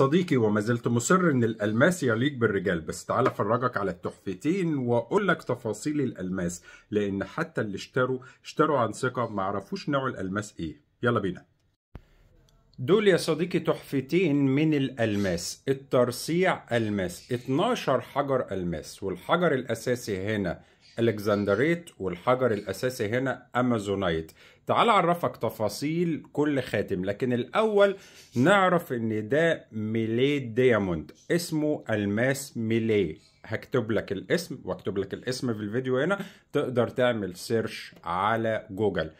صديقي وما زلت مصر ان الالماس يليق بالرجال بس تعال افرجك على التحفتين واقول لك تفاصيل الالماس لان حتى اللي اشتروا اشتروا عن ثقه ما عرفوش نوع الالماس ايه يلا بينا دول يا صديقي تحفتين من الألماس الترصيع ألماس 12 حجر ألماس والحجر الأساسي هنا الكسندريت والحجر الأساسي هنا أمازونايت تعال أعرفك تفاصيل كل خاتم لكن الأول نعرف إن ده ميلي دياموند اسمه ألماس ميلي هكتب لك الاسم واكتب لك الاسم في الفيديو هنا تقدر تعمل سيرش على جوجل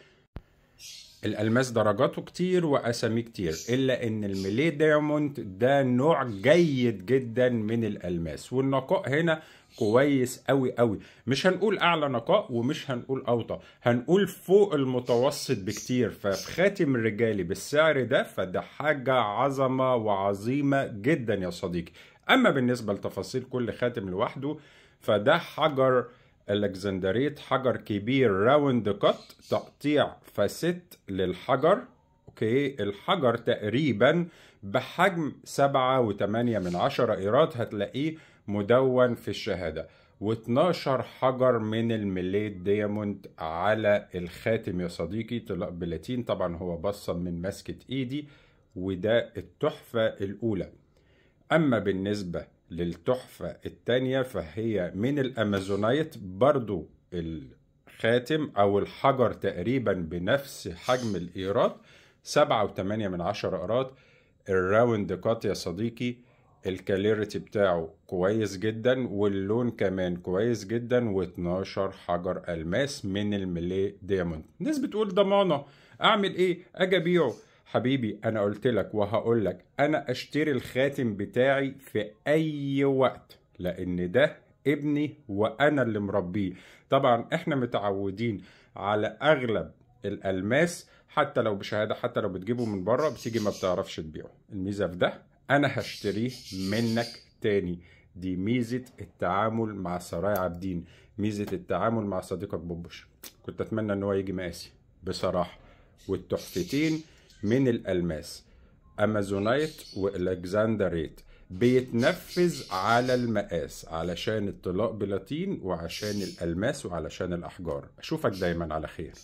الالماس درجاته كتير واساميه كتير الا ان الملي دايموند ده نوع جيد جدا من الالماس والنقاء هنا كويس قوي قوي مش هنقول اعلى نقاء ومش هنقول اوطى هنقول فوق المتوسط بكتير فخاتم رجالي بالسعر ده فده حاجه عظمه وعظيمه جدا يا صديقي اما بالنسبه لتفاصيل كل خاتم لوحده فده حجر الكسندريت حجر كبير راوند كات تقطيع فاسيت للحجر اوكي الحجر تقريبا بحجم سبعة وتمانية من عشرة ايراد هتلاقيه مدون في الشهاده و12 حجر من الميليت دياموند على الخاتم يا صديقي طلاق بلاتين طبعا هو بصم من مسكة ايدي وده التحفة الاولى اما بالنسبة للتحفة التانية فهي من الأمازونايت برضو الخاتم أو الحجر تقريبا بنفس حجم الإيراد سبعة وثمانية من عشر إيراد الراوند كات يا صديقي الكاليريتي بتاعه كويس جدا واللون كمان كويس جدا و12 حجر الماس من الميلي ديموند ناس بتقول ضمانه اعمل ايه اجي ابيعه حبيبي انا قلت لك وهقول لك انا اشتري الخاتم بتاعي في اي وقت لان ده ابني وانا اللي مربيه طبعا احنا متعودين على اغلب الالماس حتى لو بشهاده حتى لو بتجيبه من بره بتيجي ما بتعرفش تبيعه الميزه في ده انا هشتريه منك تاني دي ميزه التعامل مع سرايا عابدين ميزه التعامل مع صديقك بوبش كنت اتمنى ان هو يجي مقاسي بصراحه والتحفتين من الألماس أمازونايت وإلكزاندريت بيتنفذ على المقاس علشان الطلاء بلاتين وعشان الألماس وعلشان الأحجار أشوفك دايما على خير